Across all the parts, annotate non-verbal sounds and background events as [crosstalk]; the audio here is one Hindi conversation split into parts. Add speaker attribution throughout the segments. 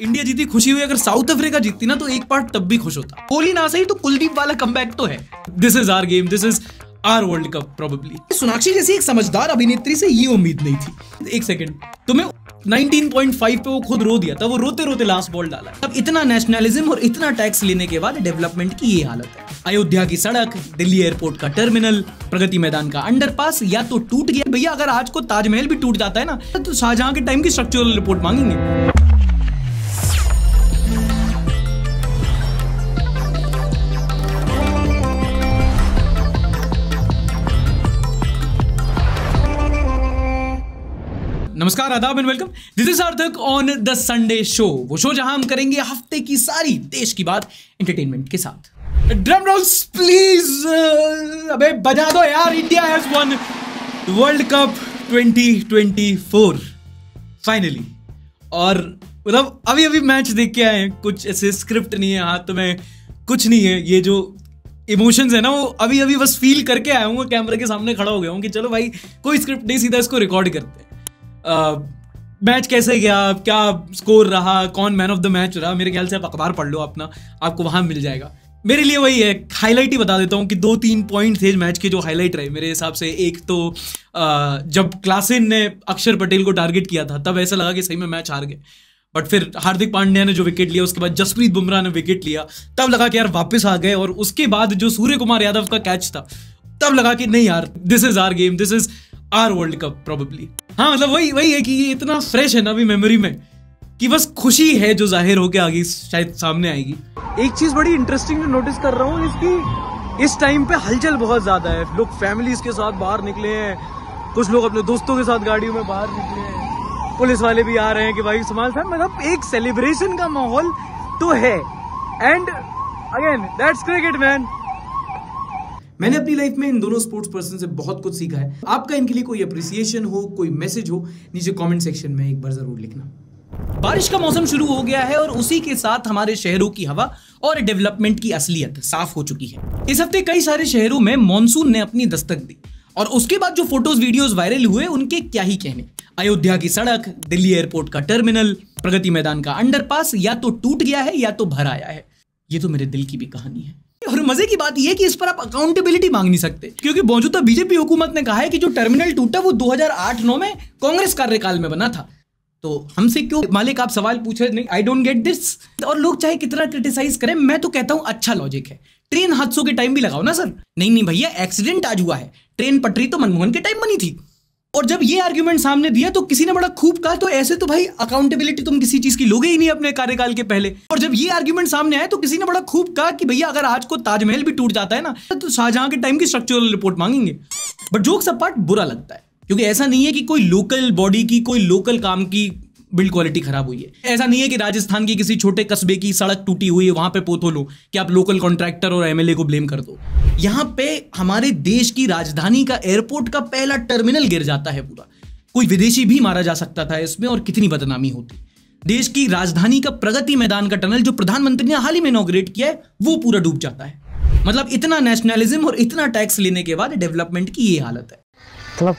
Speaker 1: इंडिया जीती खुशी हुई अगर साउथ अफ्रीका जीतती ना तो एक पार्ट तब भी खुश होता कोहली ना सही तो कुलदीप वाला कम तो है this is our game this is our world cup probably Sonakshi जैसी एक समझदार अभिनेत्री से ये उम्मीद नहीं थी एक सेकेंड तुम्हें 19.5 पे वो खुद रो दिया था वो रोते रोते लास्ट बॉल डाला अब इतना नेशनलिज्म और इतना टैक्स लेने के बाद डेवलपमेंट की ये हालत है अयोध्या की सड़क दिल्ली एयरपोर्ट का टर्मिनल प्रगति मैदान का अंडरपास या तो टूट गया भैया अगर आज को ताजमहल भी टूट जाता है ना तो शाहजहां के टाइम की स्ट्रक्चरल रिपोर्ट मांगेंगे नमस्कार आदाब and welcome this is Sarthak on the Sunday show वो शो जहां हम करेंगे हफ्ते की सारी देश की बात एंटरटेनमेंट के साथ ड्रम रोल्स प्लीज अबे बजा दो यार India has won world cup 2024 finally और मतलब अभी अभी मैच देख के आए हैं कुछ ऐसे स्क्रिप्ट नहीं है हाथ तो में कुछ नहीं है ये जो इमोशंस है ना वो अभी अभी बस फील करके आया हूँ कैमरे के सामने खड़ा हो गया हूँ कि चलो भाई कोई स्क्रिप्ट नहीं सीधा इसको रिकॉर्ड करते हैं मैच कैसे गया क्या स्कोर रहा कौन मैन ऑफ द मैच रहा मेरे ख्याल से आप अखबार पढ़ लो अपना आपको वहाँ मिल जाएगा मेरे लिए वही है हाईलाइट ही बता देता हूँ कि दो तीन पॉइंट थे मैच के जो हाईलाइट रहे मेरे हिसाब से एक तो आ, जब क्लासिन ने अक्षर पटेल को टारगेट किया था तब ऐसा लगा कि सही में मैच हार गए बट फिर हार्दिक पांड्या ने जो विकेट लिया उसके बाद जसप्रीत बुमराह ने विकेट लिया तब लगा कि यार वापस आ गए और उसके बाद जो सूर्य कुमार यादव का कैच था तब लगा कि नहीं यार this is our game this is our world cup probably हाँ मतलब वही वही है कि ये इतना फ्रेश है ना अभी मेमोरी में कि बस खुशी है जो जाहिर होके आगे शायद सामने आएगी एक चीज बड़ी इंटरेस्टिंग जो नोटिस कर रहा हूँ इसकी इस टाइम पे हलचल बहुत ज्यादा है लोग फैमिलीज के साथ बाहर निकले हैं कुछ लोग अपने दोस्तों के साथ गाड़ियों में बाहर निकले हैं पुलिस वाले भी आ रहे हैं कि भाई समाज साहब मतलब एक सेलिब्रेशन का माहौल तो है and again that's cricket man मैंने अपनी लाइफ में इन दोनों स्पोर्ट्स पर्सन से बहुत कुछ सीखा है आपका इनके लिए कोई अप्रिसिएशन हो कोई मैसेज हो नीचे कॉमेंट सेक्शन में एक बार जरूर लिखना
Speaker 2: बारिश का मौसम
Speaker 1: शुरू हो गया है और उसी के साथ हमारे शहरों की हवा और डेवलपमेंट की असलियत साफ हो चुकी है इस हफ्ते कई सारे शहरों में मानसून ने अपनी दस्तक दी और उसके बाद जो फोटोज वीडियोस वायरल हुए उनके क्या ही कहने अयोध्या की सड़क दिल्ली एयरपोर्ट का टर्मिनल प्रगति मैदान का अंडरपास या तो टूट गया है या तो भर आया है ये तो मेरे दिल की भी कहानी है और मजे की बात यह कि इस पर आप अकाउंटेबिलिटी मांग नहीं सकते क्योंकि मौजूदा बीजेपी हुकूमत ने कहा है कि जो टर्मिनल टूटा वो 2008-9 में कांग्रेस कार्यकाल में बना था तो हमसे क्यों मालिक आप सवाल पूछे नहीं आई डोंट गेट दिस और लोग चाहे कितना क्रिटिसाइज करें मैं तो कहता हूं अच्छा लॉजिक है ट्रेन हादसों के टाइम भी लगाओ ना सर नहीं नहीं भैया एक्सीडेंट आज हुआ है ट्रेन पटरी तो मनमोहन के टाइम बनी थी और जब ये आर्ग्यूमेंट सामने दिया तो किसी ने बड़ा खूब कहा तो ऐसे तो भाई अकाउंटेबिलिटी तुम किसी चीज की लोगे ही नहीं अपने कार्यकाल के पहले और जब ये आर्ग्यूमेंट सामने आया तो किसी ने बड़ा खूब कहा कि भैया अगर आज को ताजमहल भी टूट जाता है ना तो शाहजहां के टाइम की स्ट्रक्चरल रिपोर्ट मांगेंगे बट सब पार्ट बुरा लगता है क्योंकि ऐसा नहीं है कि कोई लोकल बॉडी की कोई लोकल काम की बिल्ड क्वालिटी खराब हुई है ऐसा नहीं है कि राजस्थान की किसी छोटे कस्बे की सड़क टूटी हुई है वहां पे पोतो लो कि आप लोकल कॉन्ट्रैक्टर और एमएलए को ब्लेम कर दो यहाँ पे हमारे देश की राजधानी का एयरपोर्ट का पहला टर्मिनल गिर जाता है पूरा कोई विदेशी भी मारा जा सकता था इसमें और कितनी बदनामी होती देश की राजधानी का प्रगति मैदान का टनल जो प्रधानमंत्री ने हाल ही में इनोग्रेट किया है वो पूरा डूब जाता है मतलब इतना नेशनलिज्म और इतना टैक्स लेने के बाद डेवलपमेंट की ये हालत है मतलब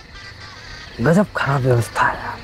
Speaker 1: गजब खराब व्यवस्था है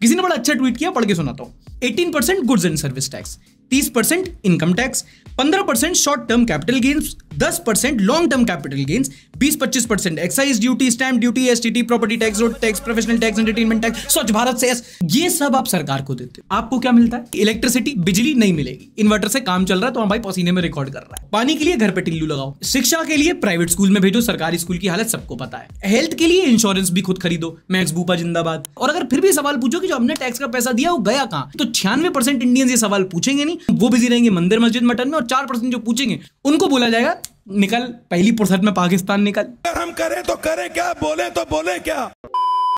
Speaker 1: किसी ने बड़ा अच्छा ट्वीट किया पढ़ के सुनाता हूँ eighteen percent goods and service tax तीस परसेंट इनकम टैक्स पंद्रह percent short term capital gains दस percent long term capital gains बीस पच्चीस percent excise duty stamp duty as property tax road tax professional tax entertainment tax Swachh Bharat से ये सब आप सरकार को देते आपको क्या मिलता है इलेक्ट्रिसिटी बिजली नहीं मिलेगी इन्वर्टर से काम चल रहा है तो हम भाई पसीने में रिकॉर्ड कर रहा है पानी के लिए घर पे टिल्लू लगाओ शिक्षा के लिए प्राइवेट स्कूल में भेजो सरकारी स्कूल की हालत सबको पता है हेल्थ के लिए इंश्योरेंस भी खुद खरीदो मैक्स बूपा जिंदाबाद और अगर फिर भी सवाल पूछो कि जो हमने टैक्स का पैसा दिया वो गया कहा तो छियानवे परसेंट इंडियन ये सवाल पूछेंगे नहीं वो बिजी रहेंगे मंदिर मस्जिद मटन में और चार परसेंट जो पूछेंगे उनको बोला जाएगा निकल पहली फुर्सत में पाकिस्तान निकल हम करें तो करें क्या बोले तो बोले क्या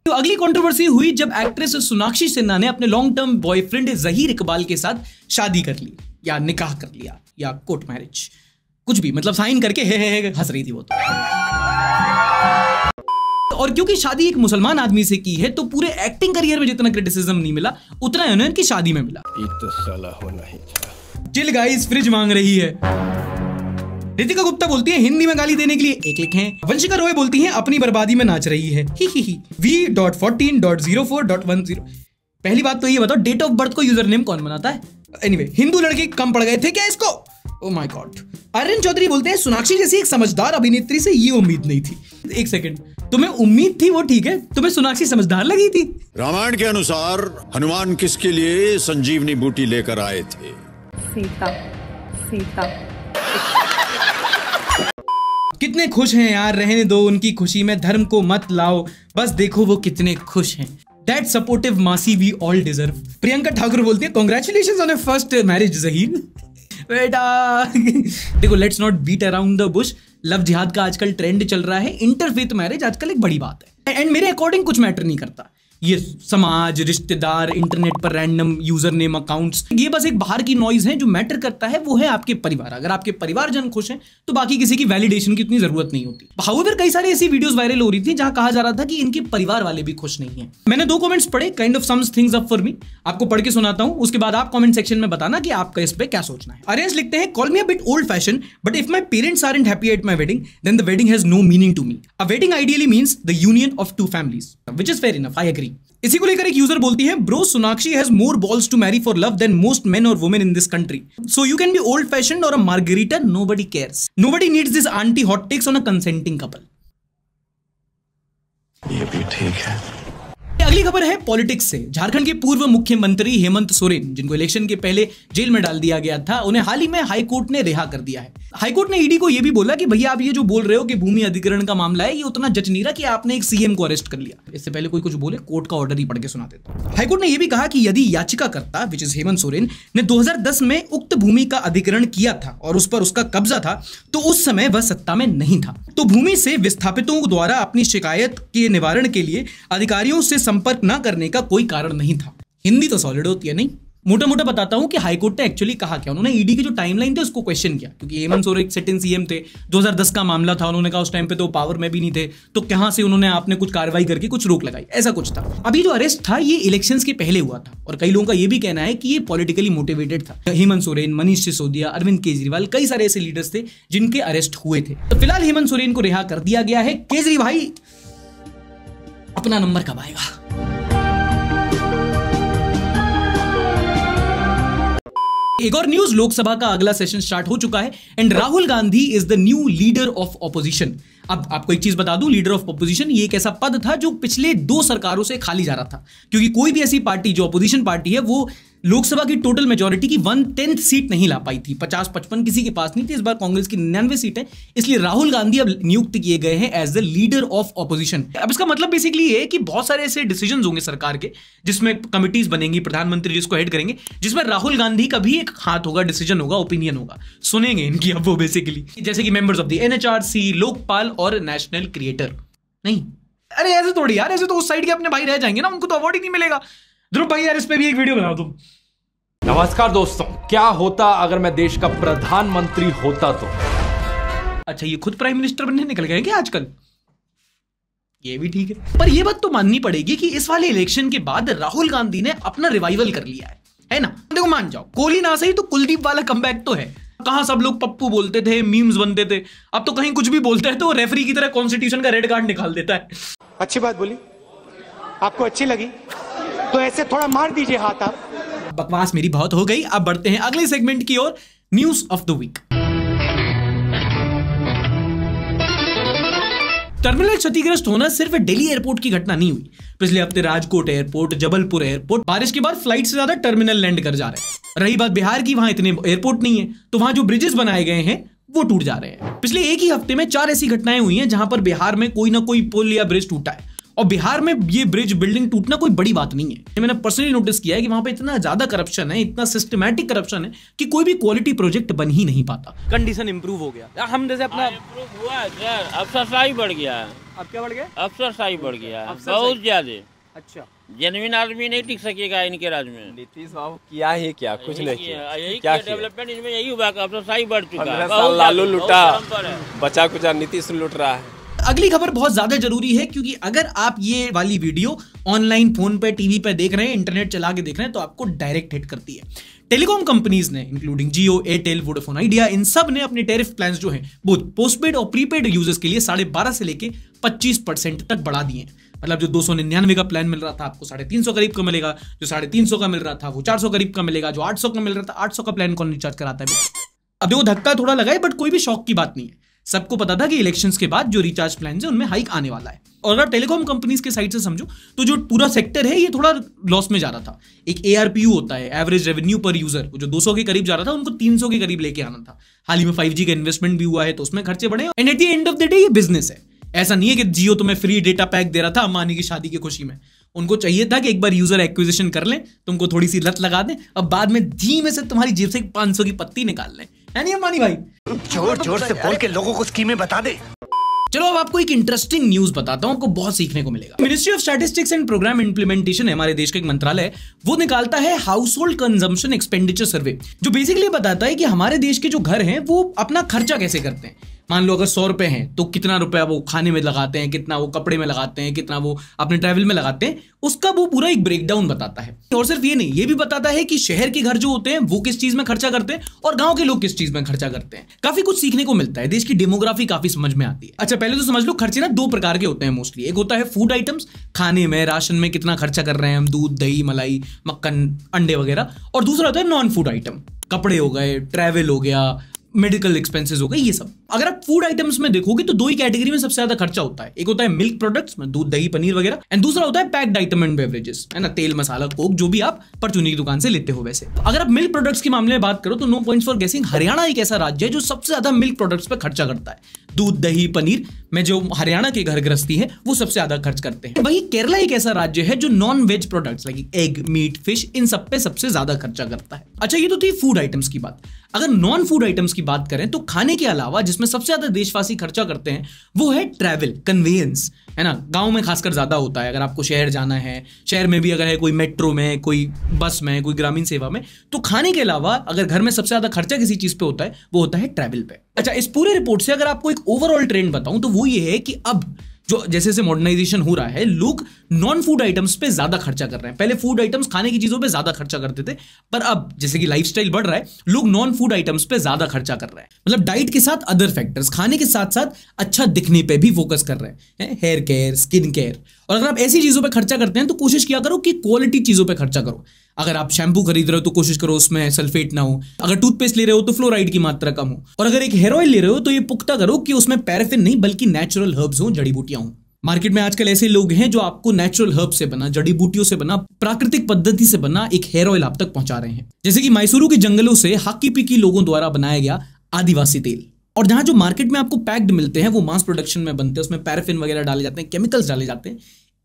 Speaker 1: तो अगली कंट्रोवर्सी हुई जब एक्ट्रेस सोनाक्षी सिन्हा ने अपने long term boyfriend Zaheer Iqbal के साथ शादी कर ली या निकाह कर लिया या कोर्ट मैरिज कुछ भी मतलब साइन करके हे हे हे हंस रही थी वो तो और क्योंकि शादी एक मुसलमान आदमी से की है तो पूरे एक्टिंग करियर में जितना क्रिटिसिज्म नहीं मिला उतना उन्हें इनकी शादी में मिला एक तो होना ही चिल गाइस फ्रिज मांग रही है रितिका गुप्ता बोलती है हिंदी में गाली देने के लिए एक लिखे वंशिका रोय बोलती है अपनी बर्बादी में नाच रही है V dot fourteen dot zero four dot one zero पहली बात तो ये बताओ डेट ऑफ बर्थ को यूजर नेम कौन बनाता है एनीवे anyway, हिंदू लड़के कम पड़ गए थे क्या इसको oh my god Aryan Chaudhary बोलते हैं सोनाक्षी जैसी एक समझदार अभिनेत्री से ये उम्मीद नहीं थी एक सेकंड तुम्हें उम्मीद थी वो ठीक है तुम्हें सोनाक्षी समझदार लगी थी रामायण के अनुसार हनुमान किसके लिए संजीवनी बूटी लेकर आए थे सीता सीता कितने खुश हैं यार रहने दो उनकी खुशी में धर्म को मत लाओ बस देखो वो कितने खुश हैं दैट सपोर्टिव मासी we all deserve Priyanka Thakur बोलती है congratulation on a first marriage Zaheer बेटा देखो let's not beat around the bush love जिहाद का आजकल ट्रेंड चल रहा है इंटरफेथ मैरिज आजकल एक बड़ी बात है एंड मेरे अकॉर्डिंग कुछ मैटर नहीं करता ये समाज रिश्तेदार इंटरनेट पर रैंडम यूजर नेम अकाउंट्स ये बस एक बाहर की नॉइज है जो मैटर करता है वो है आपके परिवार अगर आपके परिवार जन खुश हैं तो बाकी किसी की वैलिडेशन की इतनी जरूरत नहीं होती हाउएवर कई सारी ऐसी वीडियोस वायरल हो रही थी जहां कहा जा रहा था कि इनके परिवार वाले भी खुश नहीं है मैंने दो कमेंट्स पढ़े kind of sum things up for me आपको पढ़ के सुनाता हूं उसके बाद आप कॉमेंट सेक्शन में बताना कि आपका इस पर क्या सोचना है अरेंज लिखते हैं call me at old fashion but if my parents aren't happy at my wedding then the wedding has no meaning to me a wedding ideally means the union of two families which is fair enough I agree marry इसी को लेकर एक यूजर बोलती है bro Sonakshi has more balls to marry for love than most men और women in this country so you can be old fashion और a margarita nobody cares nobody needs this aunty hot takes on a consenting couple ये भी ठीक है अगली खबर है पॉलिटिक्स से झारखंड के पूर्व मुख्यमंत्री हेमंत सोरेन जिनको इलेक्शन के पहले जेल में डाल दिया गया था उन्हें हाल ही में हाईकोर्ट ने रिहा कर दिया है हाईकोर्ट ने ईडी को यह भी बोला कि भैया आप ये जो बोल रहे हो कि भूमि अधिकरण का मामला है ये उतना जच नहीं रहा कि आपने एक सीएम को अरेस्ट कर लिया इससे पहले कोई कुछ बोले कोर्ट का ऑर्डर ही पढ़ के सुना देता हाईकोर्ट ने यह भी कहा कि यदि याचिकाकर्ता विच इज हेमंत सोरेन ने दो में उक्त भूमि का अधिकरण किया था और उस पर उसका कब्जा था तो उस समय वह सत्ता में नहीं था तो भूमि से विस्थापितों द्वारा अपनी शिकायत के निवारण के लिए अधिकारियों से संपर्क संपर्क न करने का कोई कारण नहीं था हिंदी तो सॉलिड होती है नहीं मोटा मोटा बताता हूँ कि हाईकोर्ट ने एक्चुअली कहा क्या उन्होंने ईडी की जो टाइमलाइन थे उसको क्वेश्चन किया क्योंकि हेमंत सोरेन सोरेक सेटिन सीएम थे 2010 का मामला था उन्होंने कहा उस टाइम पे तो पावर में भी नहीं थे तो कहां से उन्होंने आपने कुछ कार्रवाई करके कुछ रोक लगाई ऐसा कुछ था अभी जो अरेस्ट था ये इलेक्शन के पहले हुआ था और कई लोगों का ये भी कहना है कि ये पॉलिटिकली मोटिवेटेड था हेमंत सोरेन मनीष सिसोदिया अरविंद केजरीवाल कई सारे ऐसे लीडर्स थे जिनके अरेस्ट हुए थे तो फिलहाल हेमंत सोरेन को रिहा कर दिया गया है केजरीवाल अपना नंबर कब आएगा एक और न्यूज लोकसभा का अगला सेशन स्टार्ट हो चुका है and Rahul Gandhi is the new leader of opposition अब आपको एक चीज बता दूं लीडर ऑफ ऑपोजिशन ये एक ऐसा पद था जो पिछले दो सरकारों से खाली जा रहा था क्योंकि कोई भी ऐसी पार्टी जो ऑपोजिशन पार्टी है वो लोकसभा की टोटल मेजोरिटी की वन टेंथ सीट नहीं ला पाई थी पचास पचपन किसी के पास नहीं थी इस बार कांग्रेस की निन्यानवे सीट है इसलिए राहुल गांधी अब नियुक्त किए गए हैं as the leader of opposition अब इसका मतलब बेसिकली ये कि बहुत सारे ऐसे डिसीजन होंगे सरकार के जिसमें कमिटीज बनेंगी प्रधानमंत्री जिसको हेड करेंगे जिसमें राहुल गांधी का भी एक हाथ होगा डिसीजन होगा ओपिनियन होगा सुनेंगे इनकी अब वो बेसिकली जैसे कि members of the NHRC Lokpal और नेशनल क्रिएटर नहीं अरे ऐसे थोड़ी यार ऐसे तो उस साइड के अपने भाई रह जाएंगे ना उनको तो अवार्ड ही नहीं मिलेगा ध्रुव भाई यार इस पे भी एक वीडियो बनाओ तुम नमस्कार दोस्तों क्या होता अगर मैं देश का प्रधानमंत्री होता तो अच्छा ये खुद प्राइम मिनिस्टर बनने निकल गए क्या आजकल ये भी ठीक है पर ये बात तो माननी पड़ेगी कि इस वाले इलेक्शन के बाद राहुल गांधी ने अपना रिवाइवल कर लिया है है ना देखो मान जाओ कोहली ना सही तो कुलदीप वाला कम तो है कहा सब लोग पप्पू बोलते थे मीम्स बनते थे अब तो कहीं कुछ भी बोलते हैं तो रेफरी की तरह कॉन्स्टिट्यूशन का रेड कार्ड निकाल देता है अच्छी बात बोली आपको अच्छी लगी तो ऐसे थोड़ा मार दीजिए हाथ आप बकवास मेरी बहुत हो गई अब बढ़ते हैं अगले सेगमेंट की ओर news of the week terminal क्षतिग्रस्त होना सिर्फ दिल्ली एयरपोर्ट की घटना नहीं हुई पिछले हफ्ते राजकोट एयरपोर्ट जबलपुर एयरपोर्ट बारिश के बाद फ्लाइट से ज्यादा टर्मिनल लैंड कर जा रहे हैं रही बात बिहार की वहां इतने एयरपोर्ट नहीं है तो वहां जो ब्रिजेस बनाए गए हैं वो टूट जा रहे हैं पिछले एक ही हफ्ते में चार ऐसी घटनाएं हुई हैं जहां पर बिहार में कोई ना कोई पुल या ब्रिज टूटा है और बिहार में ये ब्रिज बिल्डिंग टूटना कोई बड़ी बात नहीं है मैंने पर्सनली नोटिस किया है कि वहां पे इतना ज्यादा करप्शन है इतना सिस्टमैटिक करप्शन है कि कोई भी क्वालिटी प्रोजेक्ट बन ही नहीं पाता कंडीशन इंप्रूव हो गया हम जैसे अपना हाँ, हुआ तो अफसरशाही बढ़ गया है अब क्या बढ़ गया अफसरशाही बढ़ गया है बहुत ज्यादा अच्छा जेनविन आदमी नहीं टिक सकेगा इनके राज्य में नीतीश बाबू किया ही क्या कुछ नहीं, किया यही क्या डेवलपमेंट इसमें यही हुआ बढ़ चुका है लालू लुटा बचा कुचा नीतीश लुट रहा है अगली खबर बहुत ज्यादा जरूरी है क्योंकि अगर आप ये वाली वीडियो ऑनलाइन फोन पर टीवी पर देख रहे हैं इंटरनेट चला के देख रहे हैं तो आपको डायरेक्ट हिट करती है टेलीकॉम कंपनीज ने including Jio Airtel Vodafone Idea इन सब ने अपने टेरिफ प्लान जो है बोथ पोस्टपेड और प्रीपेड यूजर्स के लिए साढ़े बारह से लेकर पच्चीस परसेंट तक बढ़ा दिए हैं मतलब जो दो सौ निन्यानवे का प्लान मिल रहा था आपको साढ़े तीन सौ करीब का मिलेगा जो साढ़े तीन सौ का मिल रहा था वो चार सौ करीब का मिलेगा जो आठ सौ का मिल रहा था आठ सौ का प्लान कौन रिचार्ज कराता है अभी वो धक्का थोड़ा लगा है बट कोई भी शौक की बात नहीं है सबको पता था कि इलेक्शंस के बाद जो रिचार्ज प्लान है उनमें हाइक आने वाला है और अगर टेलीकॉम कंपनीज के साइड से समझो तो जो पूरा सेक्टर है ये थोड़ा लॉस में जा रहा था एक ए होता है एवरेज रेवेन्यू पर यूजर जो 200 के करीब जा रहा था उनको 300 के करीब लेके आना था हाल ही में 5G का इन्वेस्टमेंट भी हुआ है तो उसमें खर्चे बढ़े and at the end of the day ये बिजनेस है ऐसा नहीं है कि जियो तुम्हें फ्री डेटा पैक दे रहा था अम्बानी की शादी की खुशी में उनको चाहिए था कि एक बार यूजर एक्विजिशन कर लें तुमको थोड़ी सी लत लगा दें अब बाद में धीमे से तुम्हारी जेब से पांच की पत्ती निकाल लें है नहीं भाई जोर जोर से बोल के लोगों को स्कीमें बता दे चलो अब आपको एक इंटरेस्टिंग न्यूज बताता हूँ आपको बहुत सीखने को मिलेगा Ministry of Statistics and Programme Implementation है हमारे देश का एक मंत्रालय वो निकालता है household consumption expenditure survey जो बेसिकली बताता है कि हमारे देश के जो घर हैं वो अपना खर्चा कैसे करते हैं मान लो अगर सौ रुपए हैं तो कितना रुपया वो खाने में लगाते हैं कितना वो कपड़े में लगाते हैं कितना वो अपने ट्रैवल में लगाते हैं उसका वो पूरा एक ब्रेकडाउन बताता है और सिर्फ ये नहीं ये भी बताता है कि शहर के घर जो होते हैं वो किस चीज में खर्चा करते हैं और गाँव के लोग किस चीज में खर्चा करते हैं काफी कुछ सीखने को मिलता है देश की डेमोग्राफी काफी समझ में आती है अच्छा पहले तो समझ लो खर्चे ना दो प्रकार के होते हैं मोस्टली एक होता है फूड आइटम्स खाने में राशन में कितना खर्चा कर रहे हैं हम दूध दही मलाई मक्खन अंडे वगैरह और दूसरा होता है नॉन फूड आइटम कपड़े हो गए ट्रैवल हो गया मेडिकल एक्सपेंसेस हो गए ये सब अगर आप फूड आइटम्स में देखोगे तो दो ही कैटेगरी में सबसे ज्यादा खर्चा होता है एक होता है मिल्क प्रोडक्ट्स में दूध दही पनीर वगैरह एंड दूसरा होता है पैक्ड आइटम एंड बेवरेजेस है ना तेल मसाला कोक जो भी आप परचूनी की दुकान से लेते हो वैसे अगर आप मिल्क प्रोडक्ट्स के मामले में बात करो तो no point for guessing Haryana एक ऐसा राज्य है जो सबसे ज्यादा मिल्क प्रोडक्ट्स पर खर्चा करता है दूध दही पनीर में जो हरियाणा के घर गृहस्थी है वो सबसे ज्यादा खर्च करते हैं वही केरला एक ऐसा राज्य है जो non veg products like egg meat fish इन सब पे सबसे ज्यादा खर्चा करता है अच्छा ये तो थी फूड आइटम्स की बात अगर नॉन फूड आइटम्स की बात करें तो खाने के अलावा जिसमें सबसे ज़्यादा देशवासी खर्चा करते हैं वो है ट्रैवल कन्वीनियंस है ना गांव में खासकर ज़्यादा होता है अगर आपको शहर जाना है शहर में भी अगर है कोई मेट्रो में कोई बस में कोई ग्रामीण सेवा में तो खाने के अलावा अगर घर में सबसे ज़्यादा खर्चा किसी चीज़ पे होता है वो होता है ट्रैवल पे अच्छा इस पूरे रिपोर्ट से अगर आपको एक ओवरऑल ट्रेंड बताऊं तो वो ये है कि अब जो जैसे जैसे मॉडर्नाइजेशन हो रहा है लोग नॉन फूड आइटम्स पे ज्यादा खर्चा कर रहे हैं पहले फूड आइटम्स खाने की चीजों पे ज्यादा खर्चा करते थे पर अब जैसे कि लाइफ बढ़ रहा है लोग नॉन फूड आइटम्स पे ज्यादा खर्चा कर रहे हैं मतलब डाइट के साथ अदर फैक्टर्स खाने के साथ साथ अच्छा दिखने पर भी फोकस कर रहे हैं हेयर केयर स्किन केयर और अगर आप ऐसी चीजों पर खर्चा करते हैं तो कोशिश किया करो कि क्वालिटी चीजों पर खर्चा करो अगर आप शैम्पू खरीद रहे हो तो कोशिश करो उसमें सल्फेट ना हो अगर टूथपेस्ट ले रहे हो तो फ्लोराइड की मात्रा कम हो और अगर एक हेयर ऑयल ले रहे हो तो ये पुख्ता करो कि उसमें पैराफिन नहीं बल्कि नेचुरल हर्ब्स हो जड़ी बूटियां हो मार्केट में आजकल ऐसे लोग हैं जो आपको नेचुरल हर्ब से बना जड़ी बूटियों से बना प्राकृतिक पद्धति से बना एक हेयर ऑयल आप तक पहुंचा रहे हैं जैसे कि मैसूरू के जंगलों से हाकी पिकी लोगों द्वारा बनाया गया आदिवासी तेल और जहां जो मार्केट में आपको पैक्ड मिलते हैं वो मास प्रोडक्शन में बनते हैं उसमें पैराफिन वगैरह डाले जाते हैं केमिकल्स डाले जाते हैं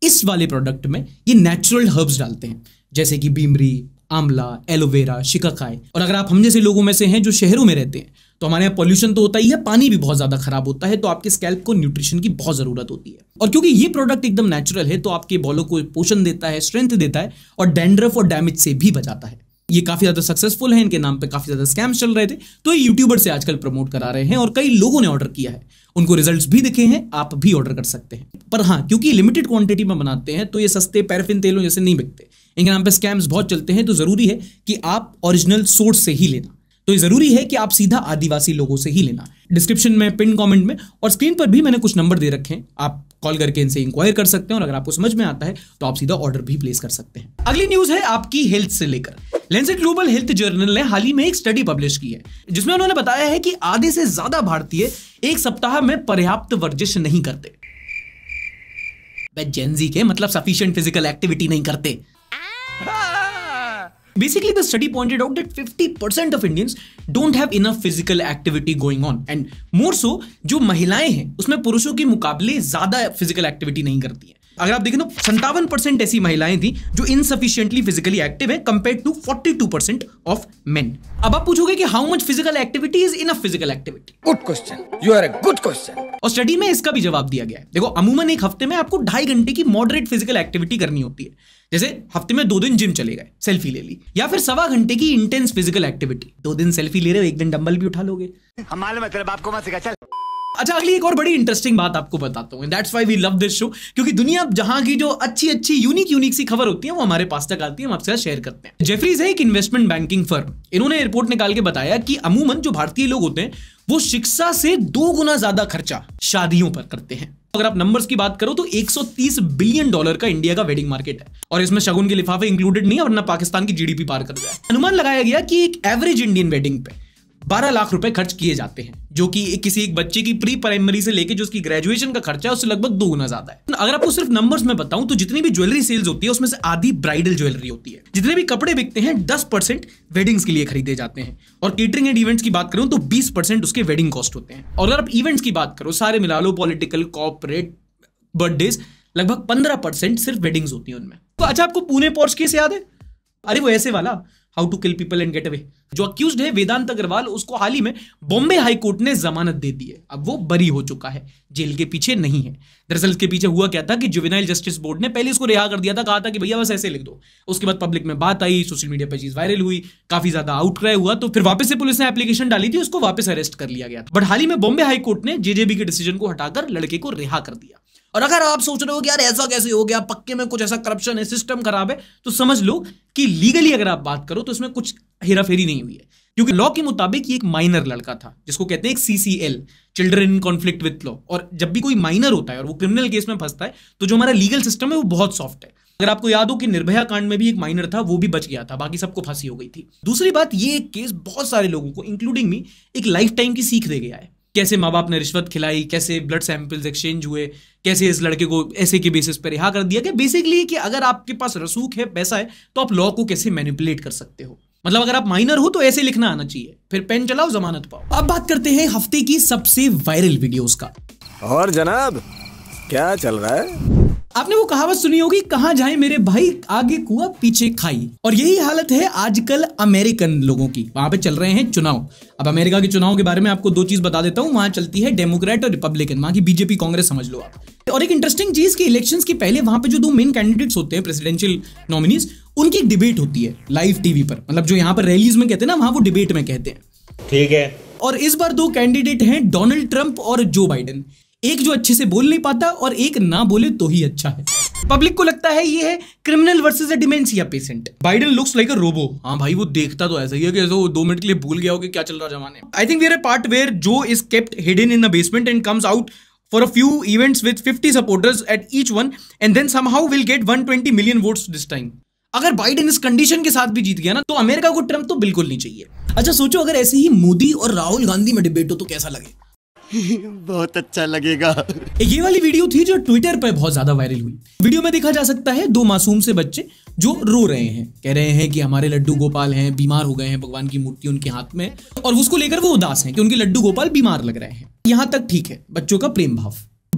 Speaker 1: इस वाले प्रोडक्ट में ये नेचुरल हर्ब्स डालते हैं जैसे कि बीमरी आंवला एलोवेरा शिकाकाई और अगर आप हम जैसे लोगों में से हैं जो शहरों में रहते हैं तो हमारे यहाँ पॉल्यूशन तो होता ही है पानी भी बहुत ज़्यादा खराब होता है तो आपके स्कैल्प को न्यूट्रिशन की बहुत ज़रूरत होती है और क्योंकि ये प्रोडक्ट एकदम नेचुरल है तो आपके बॉलों को पोषण देता है स्ट्रेंथ देता है और डेंड्रफ और डैमेज से भी बचाता है ये काफ़ी ज़्यादा सक्सेसफुल है इनके नाम पे काफ़ी ज़्यादा स्कैम्स चल रहे थे तो ये यूट्यूबर से आजकल प्रमोट करा रहे हैं और कई लोगों ने ऑर्डर किया है उनको रिजल्ट्स भी दिखे हैं आप भी ऑर्डर कर सकते हैं पर हाँ क्योंकि लिमिटेड क्वांटिटी में बनाते हैं तो ये सस्ते पैरफिन तेलों जैसे नहीं बिकते इनके नाम पे स्कैम्स बहुत चलते हैं तो ज़रूरी है कि आप ओरिजिनल सोर्स से ही लेना तो ये ज़रूरी है कि आप सीधा आदिवासी लोगों से ही लेना डिस्क्रिप्शन में पिन कमेंट में और स्क्रीन पर भी मैंने कुछ नंबर दे रखे हैं आप कॉल करके इनसे इंक्वायर कर सकते हैं और अगर आपको समझ में आता है तो आप सीधा ऑर्डर भी प्लेस कर सकते हैं अगली न्यूज है आपकी हेल्थ से लेकर लेंसेट ग्लोबल हेल्थ जर्नल ने हाल ही में एक स्टडी पब्लिश की है जिसमें उन्होंने बताया है कि आधे से ज्यादा भारतीय एक सप्ताह में पर्याप्त वर्जिश नहीं करते जेनजी के मतलब सफिशियंट फिजिकल एक्टिविटी नहीं करते Basically, the study pointed out that 50% of Indians don't have enough physical activity going on and more so जो महिलाएं हैं उसमें पुरुषों के मुकाबले ज्यादा फिजिकल एक्टिविटी नहीं करती हैं अगर आप देखें तो संतावन परसेंट ऐसी महिलाएं थी जो इनसफिशियंटली फिजिकली एक्टिव है compare to forty two percent of men अब आप पूछोगे कि how much physical activity is in physical activity good question you are a good question और स्टडी में इसका भी जवाब दिया गया है देखो अमूमन एक हफ्ते में आपको ढाई घंटे की मॉडरेट फिजिकल एक्टिविटी करनी होती है जैसे हफ्ते में दो दिन जिम चले गए सेल्फी ले ली या फिर सवा घंटे की इंटेंस फिजिकल एक्टिविटी दो दिन सेल्फी ले रहे हो एक दिन डंबल भी उठा लोगे हमारे मतलब आपको मत सिखा चल अच्छा अगली एक और बड़ी इंटरेस्टिंग बात आपको बताता हूँ that's why we love this show क्योंकि दुनिया जहां की जो अच्छी अच्छी यूनिक यूनिक सी खबर होती है वो हमारे पास तक आती है हम आपसे शेयर करते हैं जेफरीज है एक इन्वेस्टमेंट बैंकिंग फर्म इन्होंने रिपोर्ट निकाल के बताया कि अमूमन जो भारतीय लोग होते हैं वो शिक्षा से दो गुना ज्यादा खर्चा शादियों पर करते हैं अगर आप नंबर्स की बात करो तो 130 बिलियन डॉलर का इंडिया का वेडिंग मार्केट है और इसमें शगुन के लिफाफे इंक्लूडेड नहीं है वरना पाकिस्तान की जीडीपी पार कर गया अनुमान लगाया गया कि एक एवरेज इंडियन वेडिंग पे बारह लाख रुपए खर्च किए जाते हैं जो कि किसी एक बच्चे की प्री प्राइमरी से लेकर जो उसकी ग्रेजुएशन का खर्चा है उससे लगभग दो गुना ज्यादा है अगर आपको सिर्फ नंबर्स में बताऊं तो जितनी भी ज्वेलरी सेल्स होती है उसमें से आधी ब्राइडल ज्वेलरी होती है जितने भी कपड़े बिकते हैं दस परसेंट वेडिंग्स के लिए खरीदे जाते हैं और केटरिंग एंड इवेंट्स की बात करूं तो बीस परसेंट उसके वेडिंग कॉस्ट होते हैं और अगर आप इवेंट्स की बात करो सारे मिला लो पॉलिटिकल कॉपरेट बर्थडेज लगभग पंद्रह परसेंट सिर्फ वेडिंग्स होती है उनमें तो अच्छा आपको पुणे पोर्च कैसे याद है अरे वो ऐसे वाला how to kill people and get away जो अक्यूज है वेदांत अग्रवाल उसको हाल ही में बॉम्बे हाईकोर्ट ने जमानत दे दी है अब वो बरी हो चुका है जेल के पीछे नहीं है दरअसल इसके पीछे हुआ क्या था कि जुवेनाइल जस्टिस बोर्ड ने पहले इसको रिहा कर दिया था कहा था कि भैया बस ऐसे लिख दो उसके बाद पब्लिक में बात आई सोशल मीडिया पर चीज वायरल हुई काफी ज्यादा आउटक्राई हुआ तो फिर वापस से पुलिस ने एप्लीकेशन डाली थी उसको वापस अरेस्ट कर लिया गया था बट हाल ही में बॉम्बे हाईकोर्ट ने जेजेबी के डिसीजन को हटाकर लड़के को रिहा कर दिया और अगर आप सोच रहे हो कि यार ऐसा कैसे हो गया पक्के में कुछ ऐसा करप्शन है सिस्टम खराब है तो समझ लो कि लीगली अगर आप बात करो तो इसमें कुछ हेरा नहीं हुई है क्योंकि लॉ के मुताबिक ये एक माइनर लड़का था जिसको कहते हैं एक CCL children in conflict with law और जब भी कोई माइनर होता है और वो क्रिमिनल केस में फंसता है तो जो हमारा लीगल सिस्टम है वो बहुत सॉफ्ट है अगर आपको याद हो कि निर्भया कांड में भी एक माइनर था वो भी बच गया था बाकी सबको फांसी हो गई थी दूसरी बात ये केस बहुत सारे लोगों को इंक्लूडिंग मी एक लाइफ टाइम की सीख दे गया है कैसे माँ बाप ने रिश्वत खिलाई कैसे ब्लड सैंपल्स एक्सचेंज हुए कैसे इस लड़के को ऐसे के बेसिस पर रिहा कर दिया गया बेसिकली कि अगर आपके पास रसूख है पैसा है तो आप लॉ को कैसे मैनिपुलेट कर सकते हो मतलब अगर आप माइनर हो तो ऐसे लिखना आना चाहिए फिर पेन चलाओ जमानत पाओ अब बात करते हैं हफ्ते की सबसे वायरल वीडियोस का और जनाब क्या चल रहा है आपने वो कहावत सुनी होगी कहाँ जाए मेरे भाई आगे कुआ पीछे खाई और यही हालत है आजकल अमेरिकन लोगों की वहां पे चल रहे हैं चुनाव अब अमेरिका के चुनाव के बारे में आपको दो चीज बता देता हूँ वहां चलती है डेमोक्रेट और रिपब्लिकन वहां की बीजेपी कांग्रेस समझ लो आप और एक इंटरेस्टिंग चीज की इलेक्शन के पहले वहां पे जो दो मेन कैंडिडेट्स होते हैं प्रेसिडेंशियल नॉमिनीज उनकी एक डिबेट होती है लाइव टीवी पर मतलब जो यहाँ पर रैलीज में कहते हैं ना वहां वो डिबेट में कहते हैं ठीक है और इस बार दो कैंडिडेट हैं डोनाल्ड ट्रंप और जो बाइडेन एक जो अच्छे से बोल नहीं पाता और एक ना बोले तो ही अच्छा है पब्लिक को लगता है ये है criminal versus dementia patient Biden looks like a robo हाँ भाई वो देखता तो ऐसा ही है कि वो दो मिनट के लिए भूल गया हो कि क्या चल रहा जमाने I think we're a part where Joe is kept hidden in the basement and comes out for a few events with 50 supporters at each one and then somehow will get 120 million votes this time. अगर बाइडन इस कंडीशन के साथ भी जीत गया ना तो अमेरिका को ट्रंप तो बिल्कुल नहीं चाहिए अच्छा सोचो अगर ऐसे ही मोदी और राहुल गांधी में डिबेट हो तो कैसा लगे [laughs] बहुत अच्छा लगेगा ये वाली वीडियो थी जो ट्विटर पर बहुत ज्यादा वायरल हुई वीडियो में देखा जा सकता है दो मासूम से बच्चे जो रो रहे हैं कह रहे हैं कि हमारे लड्डू गोपाल हैं बीमार हो गए हैं भगवान की मूर्ति उनके हाथ में और उसको लेकर वो उदास हैं कि उनके लड्डू गोपाल बीमार लग रहे हैं यहाँ तक ठीक है बच्चों का प्रेम भाव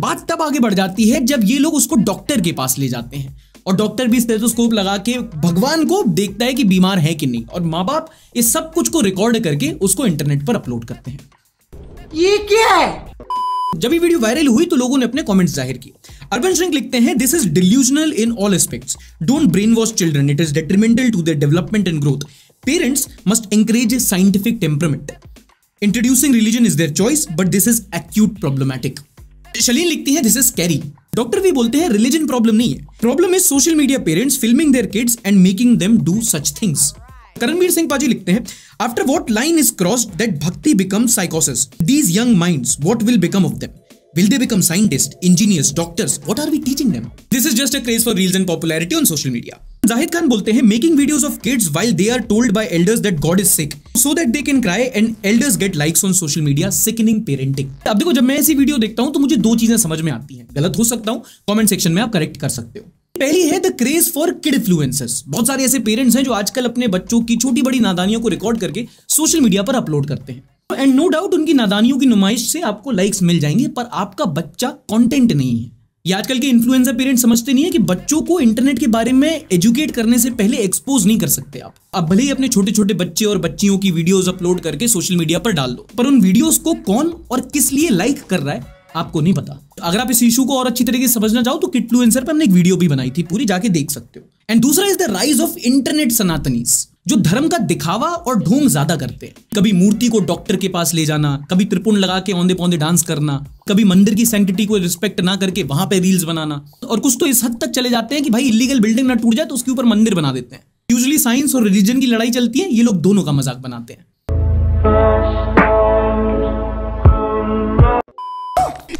Speaker 1: बात तब आगे बढ़ जाती है जब ये लोग उसको डॉक्टर के पास ले जाते हैं और डॉक्टर भी स्टेथोस्कोप लगा के भगवान को देखता है कि बीमार है कि नहीं और माँ बाप इस सब कुछ को रिकॉर्ड करके उसको इंटरनेट पर अपलोड करते हैं ये क्या है जब ये वीडियो वायरल हुई तो लोगों ने अपने कमेंट्स जाहिर किए अरविंद सिंह लिखते हैं this is delusional in all aspects don't brainwash children it is detrimental to their development and growth parents must encourage scientific temperament introducing religion is their choice but this is acute problematic Shaleen लिखती है दिस इज कैरी डॉक्टर भी बोलते हैं रिलीजन प्रॉब्लम नहीं है problem is social media parents filming their kids and making them do such things Karanveer Singh paaji लिखते हैं after what line is cross that bhakti become साइकोसिस these young mind what will become of them? Will they become scientists, engineers, doctors? What are we teaching them? This is just a craze for reels and popularity on social media. Zahid Khan बोलते हैं making videos of kids while they are told by elders that God is sick, so that they can cry and elders get likes on social media. Sickening parenting. अब देखो जब मैं ऐसी वीडियो देखता हूँ तो मुझे दो चीजें समझ में आती हैं गलत हो सकता हूँ. Comment section में आप correct कर सकते हो पहली है the craze for kid influencers बहुत सारे ऐसे पेरेंट्स हैं जो आजकल अपने बच्चों की छोटी बड़ी नादानियों को रिकॉर्ड करके सोशल मीडिया पर अपलोड करते हैं एंड नो डाउट उनकी नादानियों की नुमाइश से आपको लाइक्स मिल जाएंगे पर आपका बच्चा कॉन्टेंट नहीं है ये आजकल के इन्फ्लुएंसर पेरेंट्स समझते नहीं है कि बच्चों को इंटरनेट के बारे में एजुकेट करने से पहले एक्सपोज नहीं कर सकते आप अब भले ही अपने छोटे छोटे बच्चे और बच्चियों की वीडियोस अपलोड करके सोशल मीडिया पर डाल दो पर उन वीडियोस को कौन और किस लिए लाइक कर रहा है आपको नहीं पता अगर आप इस इशू को और अच्छी तरीके से समझना चाहो तो किटलुएंसर पर हमने एक वीडियो भी बनाई थी पूरी जाके देख सकते हो एंड दूसरा is the rise of internet Sanatani जो धर्म का दिखावा और ढोंग ज्यादा करते हैं कभी मूर्ति को डॉक्टर के पास ले जाना कभी त्रिपुण लगा के औंधे पौधे डांस करना कभी मंदिर की सेंटिटी को रिस्पेक्ट ना करके वहां पे रील्स बनाना और कुछ तो इस हद तक चले जाते हैं कि भाई इलीगल बिल्डिंग ना टूट जाए तो उसके ऊपर मंदिर बना देते हैं यूजली साइंस और रिलीजन की लड़ाई चलती है ये लोग दोनों का मजाक बनाते हैं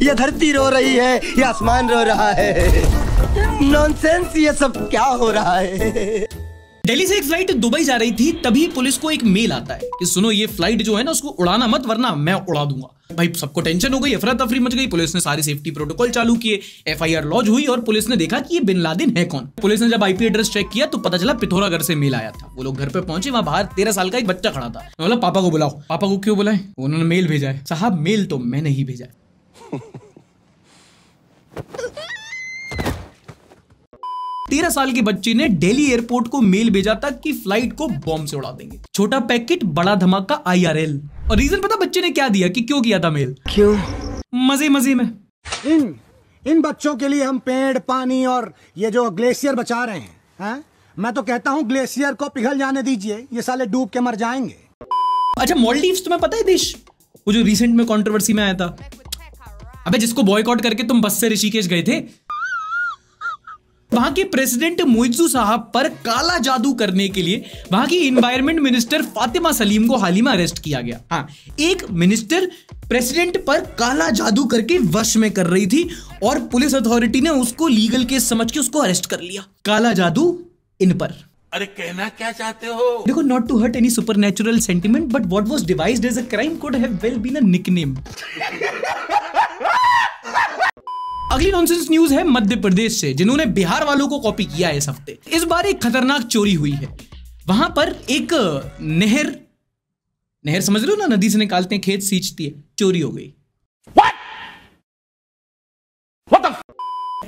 Speaker 1: या धरती रो रही है या आसमान रो रहा है नॉनसेंस ये सब क्या हो रहा है दिल्ली से एक फ्लाइट दुबई जा रही थी तभी पुलिस को एक मेल आता है कि सुनो ये फ्लाइट जो है ना उसको उड़ाना मत वरना मैं उड़ा दूंगा भाई सबको टेंशन हो गई अफरा तफरी मच गई पुलिस ने सारे सेफ्टी प्रोटोकॉल चालू किए एफआईआर लॉज हुई और पुलिस ने देखा कि ये बिन लादिन है कौन पुलिस ने जब आईपी एड्रेस चेक किया तो पता चला पिथौरागढ़ से मेल आया था वो लोग घर पे पहुंचे वहां बाहर तेरह साल का एक बच्चा खड़ा था बोला पापा को बुलाओ पापा को क्यों बुलाए उन्होंने मेल भेजा है साहब मेल तो मैंने ही भेजा है तेरह साल की बच्ची ने दिल्ली एयरपोर्ट को मेल भेजा था कि फ्लाइट को बॉम्ब से उड़ा देंगे छोटा पैकेट बड़ा धमाका आई आर एल और रीजन पता बच्चे ने क्या दिया कि क्यों किया था मेल क्यों मजे मजे में इन इन बच्चों के लिए हम पेड़ पानी और ये जो ग्लेशियर बचा रहे हैं है? मैं तो कहता हूँ ग्लेशियर को पिघल जाने दीजिए ये साले डूब के मर जाएंगे अच्छा मॉलडीव तुम्हें पता है देश वो जो रिसेंट में कंट्रोवर्सी में आया था अबे जिसको बॉयकॉट करके तुम बस से ऋषिकेश गए थे वहां के प्रेसिडेंट मोइजू साहब पर काला जादू करने के लिए वहां की इन्वायरमेंट मिनिस्टर फातिमा सलीम को हाल ही में अरेस्ट किया गया हाँ एक मिनिस्टर प्रेसिडेंट पर काला जादू करके वश में कर रही थी और पुलिस अथॉरिटी ने उसको लीगल केस समझ के उसको अरेस्ट कर लिया काला जादू इन पर अरे कहना क्या चाहते हो देखो not to hurt any super natural sentiment but what was devised as a crime could have well been a nickname अगली नॉनसेंस न्यूज है मध्य प्रदेश से जिन्होंने बिहार वालों को कॉपी किया है इस हफ्ते इस बार एक खतरनाक चोरी हुई है वहां पर एक नहर नहर समझ लो ना नदी से निकालते हैं खेत सींचती है चोरी हो गई What?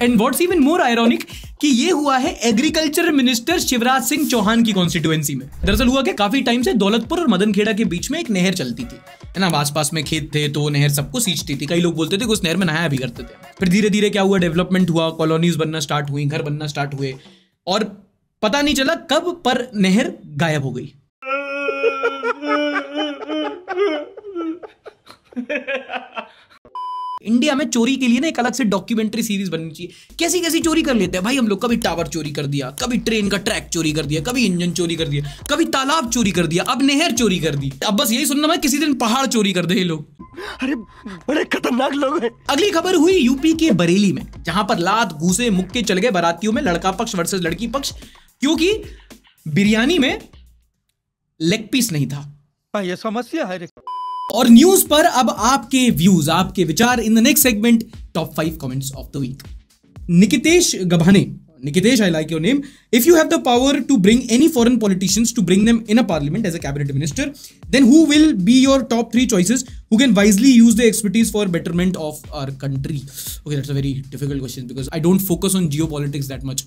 Speaker 1: And what's even more ironic कि ये हुआ है एग्रीकल्चर मिनिस्टर शिवराज सिंह चौहान की कॉन्स्टिट्यूएंसी में दरअसल हुआ कि काफी टाइम से दौलतपुर और मदनखेड़ा के बीच में एक नहर चलती थी है ना आसपास में खेत थे तो नहर सबको सींचती थी कई लोग बोलते थे कि उस नहर में नहाया भी करते थे फिर धीरे धीरे क्या हुआ डेवलपमेंट हुआ कॉलोनीज बनना स्टार्ट हुई घर बनना स्टार्ट हुए और पता नहीं चला कब पर नहर गायब हो गई [laughs] इंडिया में चोरी के लिए ना एक अलग से डॉक्यूमेंट्री सीरीज बननी चाहिए कैसी कैसी चोरी कर लेते हैं भाई हम लोग कभी टावर चोरी कर दिया कभी ट्रेन का ट्रैक चोरी कर दिया कभी इंजन चोरी कर दिया कभी तालाब चोरी कर दिया अब नहर चोरी कर दी अब बस यही सुनना मैं किसी दिन पहाड़ चोरी कर दे ये लोग अरे बड़े खतरनाक लोग हैं अगली खबर हुई यूपी के बरेली में जहां पर लात घूसे मुक्के चल गए बरातियों में लड़का पक्ष वर्सेस लड़की पक्ष क्योंकि बिरयानी में लेग पीस नहीं था हाँ, ये समस्या है और न्यूज पर अब आपके व्यूज आपके विचार in the next segment top five comments of the week Nikitesh Gabhane Nikitesh I like your name if you have the power to bring any foreign politicians to bring them in a parliament as a cabinet minister then who will be your top three choices who can wisely use the expertise for betterment of our country okay that's a very difficult question because I don't focus on geopolitics that much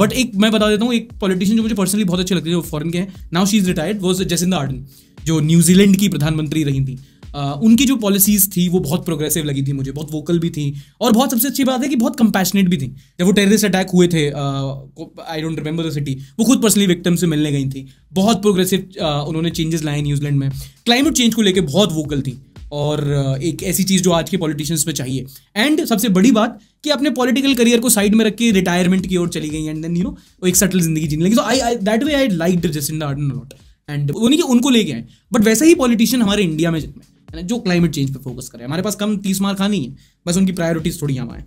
Speaker 1: but एक मैं बता देता हूँ एक पॉलिटिशियन जो मुझे पर्सनली बहुत अच्छे लगते हैं जो फॉरन के हैं now she is retired was जस आर्डन जो न्यूजीलैंड की प्रधानमंत्री रही थी आ, उनकी जो पॉलिसीज़ थी वो बहुत प्रोग्रेसिव लगी थी मुझे बहुत वोकल भी थी और बहुत सबसे अच्छी बात है कि बहुत कंपैशनेट भी थी जब वो टेररिस्ट अटैक हुए थे I don't remember the city वो खुद पर्सनली विक्टम से मिलने गई थी बहुत प्रोग्रेसिव उन्होंने चेंजेस लाए न्यूजीलैंड में क्लाइमेट चेंज को लेकर बहुत वोकल थी और एक ऐसी चीज़ जो आज के पॉलिटिशियंस में चाहिए एंड सबसे बड़ी बात कि अपने पॉलिटिकल करियर को साइड में रख के रिटायरमेंट की ओर चली गई एंड देन यू नो एक सटल जिंदगी जीने लगी तो I that way I like in Ardern lot and उन्हीं उनको लेके आए बट वैसे ही पॉलिटिशियन हमारे इंडिया में जितने जो क्लाइमेट चेंज पे फोकस करें हमारे पास कम तीस मार्क खानी है बस उनकी प्रायोरिटीज थोड़ी यहाँ आए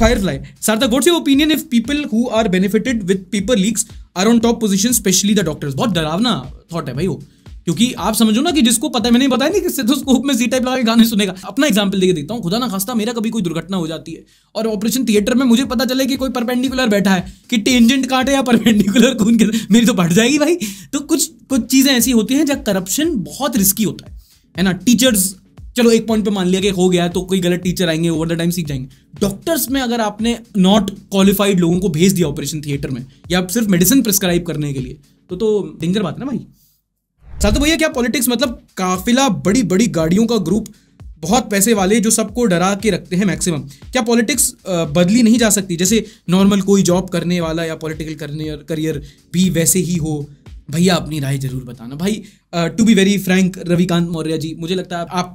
Speaker 1: Firefly Sarthak votes your opinion if people who are benefited with paper leaks are on top position specially the doctors बहुत डरावना थॉट है भाई वो क्योंकि आप समझो ना कि जिसको पता है मैंने बताया नहीं कि स्टेथोस्कोप में सी टाइप लगा के गाने सुनेगा अपना एग्जाम्पल देके देखता हूँ खुदा ना खास्ता मेरा कभी कोई दुर्घटना हो जाती है और ऑपरेशन थिएटर में मुझे पता चले कि कोई परपेंडिकुलर बैठा है कि टेंजेंट काटे या परपेंडिकुलर कौन के मेरी तो बढ़ जाएगी भाई तो कुछ कुछ चीज़ें ऐसी होती हैं जहाँ करप्शन बहुत रिस्की होता है है ना टीचर्स चलो एक पॉइंट पे मान लिया कि हो गया तो कोई गलत टीचर आएंगे ओवर द टाइम सीख जाएंगे डॉक्टर्स में अगर आपने नॉट क्वालिफाइड लोगों को भेज दिया ऑपरेशन थिएटर में या सिर्फ मेडिसिन प्रिस्क्राइब करने के लिए तो तो डेंजर बात है ना भाई साथ भैया क्या पॉलिटिक्स मतलब काफिला बड़ी बड़ी गाड़ियों का ग्रुप बहुत पैसे वाले जो सबको डरा के रखते हैं मैक्सिमम क्या पॉलिटिक्स बदली नहीं जा सकती जैसे नॉर्मल कोई जॉब करने वाला या पॉलिटिकल करने करियर भी वैसे ही हो भैया अपनी राय जरूर बताना भाई to be very frank Ravikant Maurya ji मुझे लगता है आप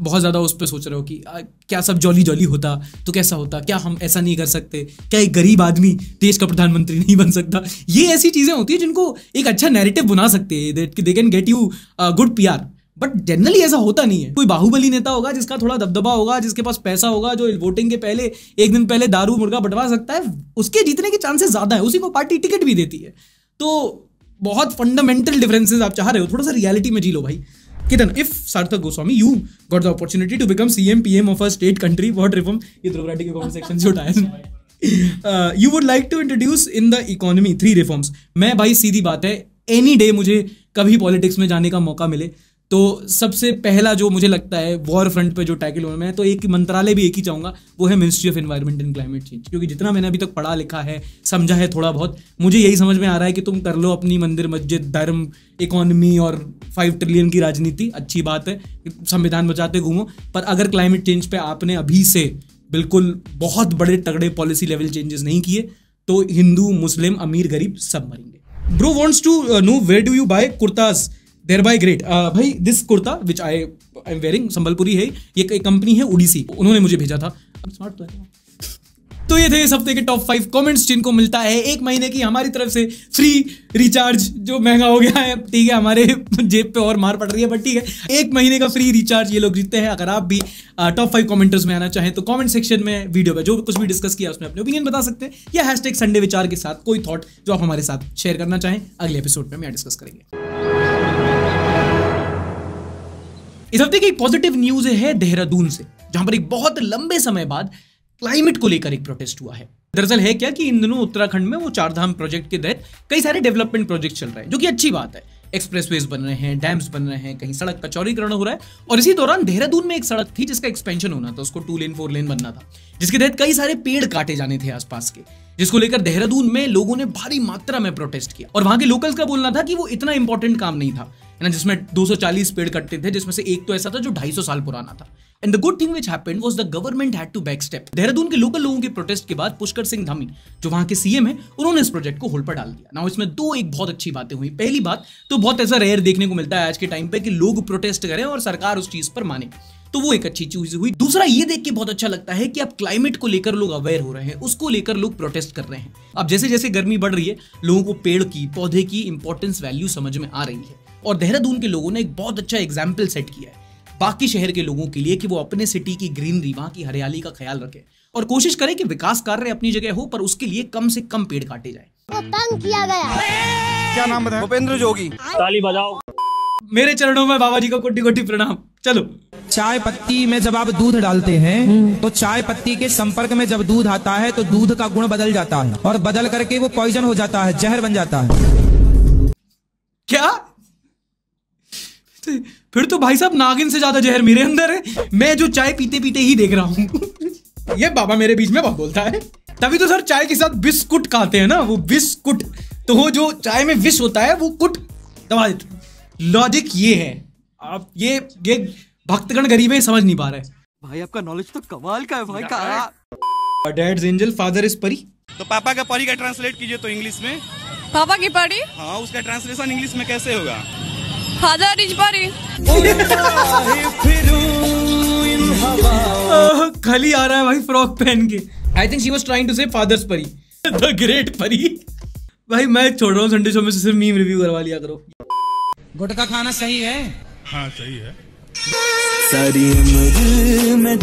Speaker 1: बहुत ज़्यादा उस पर सोच रहे हो कि आ, क्या सब जॉली जॉली होता तो कैसा होता क्या हम ऐसा नहीं कर सकते क्या एक गरीब आदमी देश का प्रधानमंत्री [laughs] नहीं बन सकता ये ऐसी चीज़ें होती है जिनको एक अच्छा नैरेटिव बना सकते हैं they can get you good P R but generally ऐसा होता नहीं है कोई बाहुबली नेता होगा जिसका थोड़ा दबदबा होगा जिसके पास पैसा होगा जो वोटिंग के पहले एक दिन पहले दारू मुर्गा बंटवा सकता है उसके जीतने के चांसेस ज़्यादा है उसी को पार्टी टिकट भी देती है तो बहुत फंडामेंटल डिफरेंसेस आप चाह रहे हो थोड़ा सा रियलिटी में जी लो भाई कि if Sarthak Goswami you got the opportunity to become P M of our state country what reform ये ड्रोग्राटी के कमेंट सेक्शन से है you would like to introduce in the economy three reforms मैं भाई सीधी बात है एनी डे मुझे कभी पॉलिटिक्स में जाने का मौका मिले तो सबसे पहला जो मुझे लगता है वॉर फ्रंट पे जो टैकल होना मैं तो एक मंत्रालय भी एक ही चाहूँगा वो है ministry of environment and climate change क्योंकि जितना मैंने अभी तक पढ़ा लिखा है समझा है थोड़ा बहुत मुझे यही समझ में आ रहा है कि तुम कर लो अपनी मंदिर मस्जिद धर्म इकोनॉमी और फाइव ट्रिलियन की राजनीति अच्छी बात है संविधान बचाते घूमो पर अगर क्लाइमेट चेंज पर आपने अभी से बिल्कुल बहुत बड़े तगड़े पॉलिसी लेवल चेंजेस नहीं किए तो हिंदू मुस्लिम अमीर गरीब सब मरेंगे bro wants to know where do you buy kurtas there by great भाई this kurta which I I am wearing Sambalpuri है ये कंपनी है उडीसी उन्होंने मुझे भेजा था स्मार्ट तो ये थे इस हफ्ते के टॉप फाइव कमेंट्स जिनको मिलता है एक महीने की हमारी तरफ से फ्री रिचार्ज जो महंगा हो गया है ठीक है हमारे [laughs] जेब पे और मार पड़ रही है बट ठीक है एक महीने का फ्री रिचार्ज ये लोग जीतते हैं अगर आप भी टॉप फाइव कमेंटर्स में आना चाहें तो कमेंट सेक्शन में वीडियो में जो कुछ भी डिस्कस किया उसमें अपने ओपिनियन बता सकते हैं या हैश संडे विचार के साथ कोई थॉट जो आप हमारे साथ शेयर करना चाहें अगले एपिसोड में हम डिस्कस करेंगे इस हफ्ते की एक पॉजिटिव न्यूज है देहरादून से जहां पर एक बहुत लंबे समय बाद क्लाइमेट को लेकर एक प्रोटेस्ट हुआ है दरअसल है क्या कि इन दिनों उत्तराखंड में वो चारधाम प्रोजेक्ट के तहत कई सारे डेवलपमेंट प्रोजेक्ट चल रहे हैं जो कि अच्छी बात है एक्सप्रेसवेज बन रहे हैं डैम्स बन रहे हैं कहीं सड़क का चौरीकरण हो रहा है और इसी दौरान देहरादून में एक सड़क थी जिसका एक्सपेंशन होना था उसको टू लेन फोर लेन बनना था जिसके तहत कई सारे पेड़ काटे जाने थे आसपास के जिसको लेकर देहरादून में लोगों ने भारी मात्रा में प्रोटेस्ट किया और वहां के लोकल्स का बोलना था कि वो इतना इंपॉर्टेंट काम नहीं था ना जिसमें 240 पेड़ कटते थे जिसमें से एक तो ऐसा था जो 250 साल पुराना था and the good thing which happened was the government had to back step Dehradun के लोकल लोगों के प्रोटेस्ट के बाद पुष्कर सिंह धामी जो वहां के सीएम है उन्होंने इस प्रोजेक्ट को होल्ड पर डाल दिया ना इसमें दो एक बहुत अच्छी बातें हुई पहली बात तो बहुत ऐसा रेयर देखने को मिलता है आज के टाइम पे कि लोग प्रोटेस्ट करें और सरकार उस चीज पर माने तो वो एक अच्छी चीज हुई दूसरा ये देख के बहुत अच्छा लगता है कि अब क्लाइमेट को लेकर लोग अवेयर हो रहे हैं उसको लेकर लोग प्रोटेस्ट कर रहे हैं अब जैसे जैसे गर्मी बढ़ रही है लोगों को पेड़ की पौधे की इंपॉर्टेंस वैल्यू समझ में आ रही है और देहरादून के लोगों ने एक बहुत अच्छा एग्जाम्पल सेट किया है बाकी शहर के लोगों के लिए कि वो अपने सिटी की ग्रीनरी वहां की हरियाली का ख्याल रखें और कोशिश करें कि विकास कार्य अपनी जगह हो पर उसके लिए कम से कम पेड़ काटे जाए तंग किया गया क्या नाम बताया भूपेंद्र जोगी ताली बजाओ मेरे चरणों में बाबा जी को कोटी कोटी प्रणाम चलो चाय पत्ती में जब आप दूध डालते हैं हम्म। तो चाय पत्ती के संपर्क में जब दूध आता है तो दूध का गुण बदल जाता है और बदल करके वो पॉइजन हो जाता है जहर बन जाता है क्या फिर तो भाई साहब नागिन से ज्यादा जहर मेरे अंदर है मैं जो चाय पीते पीते ही देख रहा हूँ [laughs] ये बाबा मेरे बीच में बहुत बोलता है तभी तो सर चाय के साथ बिस्कुट खाते हैं ना वो बिस्कुट तो वो जो चाय में विष होता है वो कुट दबा देते लॉजिक ये है आप ये ये भक्तगण गरीब है समझ नहीं पा रहे भाई आपका नॉलेज तो कमाल का है भाई का डैड्स एंजल फादर इज परी तो पापा का परी का ट्रांसलेट कीजिए तो इंग्लिश में पापा की परी हाँ उसका ट्रांसलेशन इंग्लिश में कैसे होगा हजार इंच पर खली आ रहा है भाई फ्रॉक पहन के I think she was trying to say father's pari the great pari भाई मैं छोड़ रहा हूँ संडे शो में से सिर्फ मीम रिव्यू करवा लिया करो गुटका खाना सही है हाँ सही है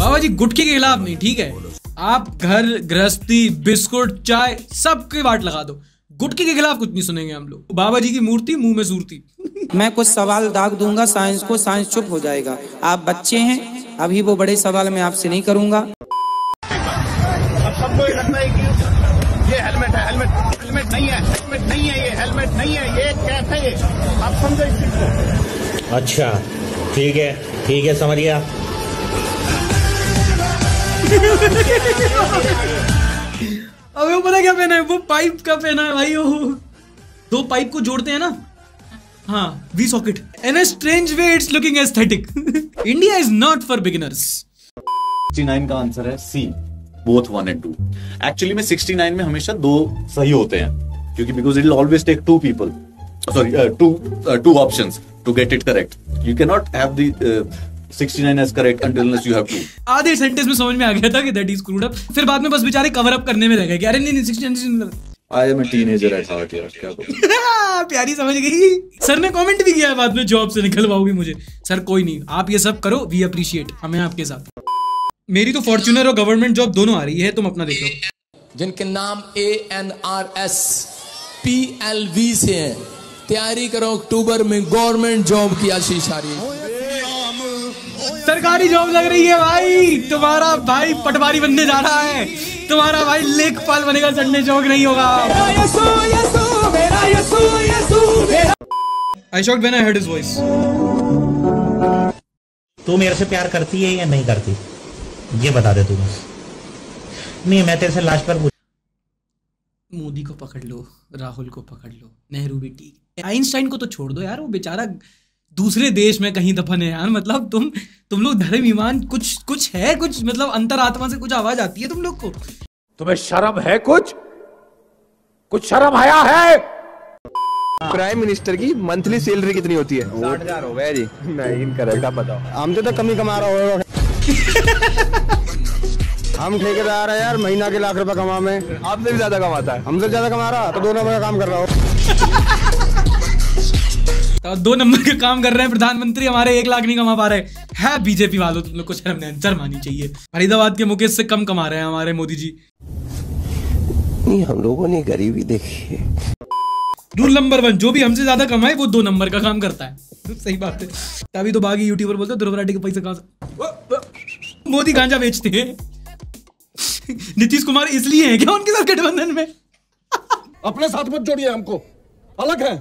Speaker 1: बाबा जी गुटके के खिलाफ नहीं ठीक है आप घर गृहस्थी बिस्कुट चाय सब सबके बाट लगा दो गुटके के खिलाफ कुछ नहीं सुनेंगे हम लोग बाबा जी की मूर्ति मुंह में सूरती मैं कुछ सवाल दाग दूंगा साइंस को साइंस चुप हो जाएगा आप बच्चे हैं अभी वो बड़े सवाल मैं आपसे नहीं करूंगा सबको ये लगता है कि ये हेलमेट है हेलमेट हेलमेट नहीं है हेलमेट नहीं है ये हेलमेट नहीं है ये कैसे ये आप समझो अच्छा ठीक है ठीक है समझ गया अबे पता क्या पहना है वो पाइप का पहना है भाई वो दो पाइप को जोड़ते हैं ना हाँ we socket an a strange way it's looking aesthetic India is not for beginners 69 का आंसर है C both one and two actually में 69 में हमेशा दो सही होते हैं क्योंकि because it always take two people sorry two two option to get it correct you can not have the 69 as correct until unless you have to आधे सेंटेंस में समझ में आ गया था कि that is screwed up. फिर बाद में बस बेचारे कवर अप करने में लग गए कि अरे नहीं नहीं 69 I am a teenager at heart यार क्या बोलूं. [laughs] प्यारी समझ गई सर ने कमेंट भी किया बाद में जॉब से निकलवाओगे मुझे सर कोई नहीं आप ये सब करो वी अप्रिशिएट हमें आपके साथ मेरी तो फॉर्चुनर और गवर्नमेंट जॉब दोनों आ रही है तुम अपना देख लो जिनके नाम A N R S P L V से है तैयारी करो अक्टूबर में गवर्नमेंट जॉब की आशीष आ रही है सरकारी जॉब लग रही है भाई तुम्हारा भाई पटवारी बनने जा रहा है तुम्हारा भाई लेखपाल बनेगा चढ़ने चौक नहीं होगा अशोक बेना हेड इज वॉइस तू मेरे से प्यार करती है या नहीं करती ये बता दे तू बस नहीं मैं तेरे से लास्ट पर मोदी को पकड़ लो राहुल को पकड़ लो नेहरू भी ठीक आइंस्टाइन को तो छोड़ दो यार वो बेचारा दूसरे देश में कहीं दफन है यार मतलब तुम तुम लोग धर्म ईमान कुछ कुछ है कुछ मतलब अंतर आत्मा से कुछ आवाज आती है तुम लोग को तुम्हें शर्म है कुछ कुछ शर्म आया है प्राइम मिनिस्टर की मंथली सैलरी कितनी होती है हो जी नहीं करेक्ट आप बताओ हम तो कमी कमा रहा होगा [laughs] हम ठेकेदार है यार महीना के लाख रुपए कमा में आपसे भी ज्यादा कमाता है हमसे ज्यादा कमा रहा तो दोनों में काम कर रहा हूँ [laughs] तो दो नंबर का काम कर रहे हैं प्रधानमंत्री हमारे एक लाख नहीं कमा पा रहे है बीजेपी वालों तुम लोग को शर्म नजर मानी चाहिए फरीदाबाद के मुकेश से कम कमा रहे हैं हमारे मोदी जी नहीं हम लोगों ने गरीबी देखी है रूल नंबर वन जो भी हमसे ज्यादा कमाए वो दो नंबर का काम करता है [laughs] सही बात है तभी तो बाकी यूट्यूबर बोलते ध्रुव राठी के पैसे कहा मोदी गांजा बेचते हैं [laughs] नीतीश कुमार इसलिए है क्या उनके साथ गठबंधन में [laughs] अपने साथ मत जोड़िए हमको अलग है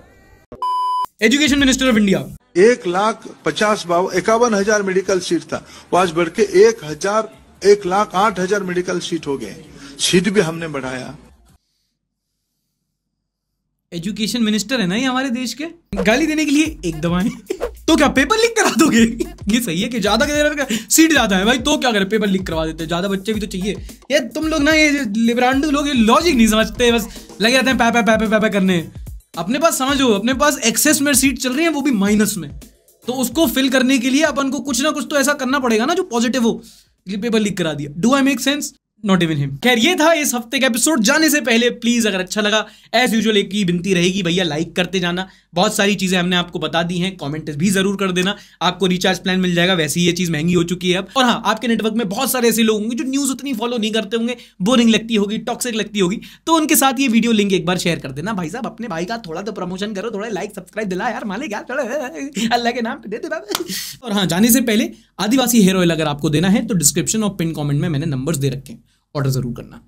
Speaker 1: एजुकेशन मिनिस्टर ऑफ इंडिया एक लाख पचास बाव इक्यावन हजार मेडिकल सीट था वो आज बढ़ के एक हजार एक लाख आठ हजार मेडिकल सीट हो गए सीट भी हमने बढ़ाया एजुकेशन मिनिस्टर है ना ये हमारे देश के गाली देने के लिए एक दवाएं तो क्या पेपर लिख करा दोगे ये सही है कि ज्यादा सीट ज्यादा है भाई तो क्या करें पेपर लिख करवा देते ज्यादा बच्चे भी तो चाहिए ये तुम लोग ना ये लिबरांडू लोग ये लॉजिक नहीं समझते बस लगे रहते हैं पैपे पैपे पैपे करने अपने पास समझो अपने पास एक्सेस में सीट चल रही है वो भी माइनस में तो उसको फिल करने के लिए अपन को कुछ ना कुछ तो ऐसा करना पड़ेगा ना जो पॉजिटिव हो पेपर लीक करा दिया do I make sense not even him खैर ये था इस हफ्ते का एपिसोड जाने से पहले प्लीज़ अगर अच्छा लगा एज यूजल एक ही विनती रहेगी भैया लाइक करते जाना बहुत सारी चीज़ें हमने आपको बता दी हैं कमेंट भी ज़रूर कर देना आपको रिचार्ज प्लान मिल जाएगा वैसे ही ये चीज़ महंगी हो चुकी है अब और हाँ आपके नेटवर्क में बहुत सारे ऐसे लोग होंगे जो न्यूज़ उतनी फॉलो नहीं करते होंगे बोरिंग लगती होगी टॉक्सिक लगती होगी तो उनके साथ ये वीडियो लिंक एक बार शेयर कर देना भाई साहब अपने भाई का थोड़ा तो प्रमोशन करो थोड़ा लाइक सब्सक्राइब दिला यार मालिक यार थोड़ा अल्लाह के नाम पे दे दे और हाँ जाने से पहले आदिवासी हेयर ऑयल अगर आपको देना है तो डिस्क्रिप्शन और पिन कॉमेंट में मैंने नंबर्स दे रखे हैं ऑर्डर ज़रूर करना